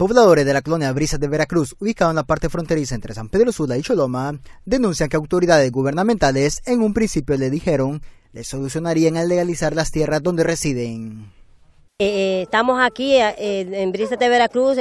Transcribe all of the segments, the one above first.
Pobladores de la colonia Brisas de Veracruz, ubicado en la parte fronteriza entre San Pedro Sula y Choloma, denuncian que autoridades gubernamentales en un principio le dijeron le solucionarían al legalizar las tierras donde residen. Eh, eh, estamos aquí eh, en Brisas de Veracruz,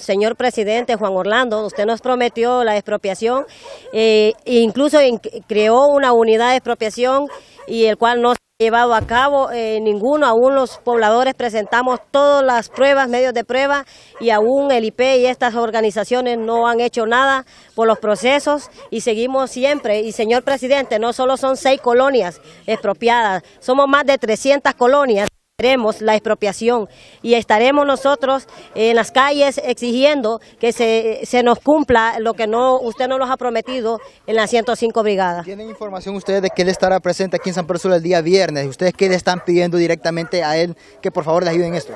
señor presidente Juan Orlando, usted nos prometió la expropiación, e incluso creó una unidad de expropiación y el cual no llevado a cabo eh, ninguno, aún los pobladores presentamos todas las pruebas, medios de prueba y aún el IP y estas organizaciones no han hecho nada por los procesos y seguimos siempre. Y señor presidente, no solo son seis colonias expropiadas, somos más de 300 colonias. Queremos la expropiación y estaremos nosotros en las calles exigiendo que se, se nos cumpla lo que no usted nos ha prometido en la 105 Brigada. ¿Tienen información ustedes de que él estará presente aquí en San Pedro Sula el día viernes? ¿Ustedes qué le están pidiendo directamente a él que por favor le ayuden esto?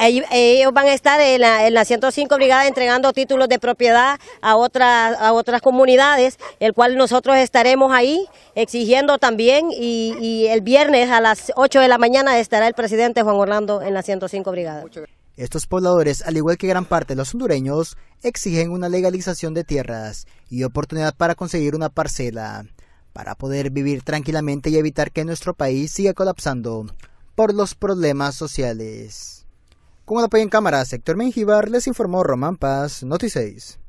ellos van a estar en la, 105 Brigada entregando títulos de propiedad a otras, a otras comunidades, el cual nosotros estaremos ahí exigiendo también y, y el viernes a las 8 de la mañana estará el presidente Juan Orlando en la 105 Brigada. Estos pobladores, al igual que gran parte de los hondureños, exigen una legalización de tierras y oportunidad para conseguir una parcela, para poder vivir tranquilamente y evitar que nuestro país siga colapsando por los problemas sociales. Con apoyo en cámara, sector Mengibar, les informó Román Paz, Noticias.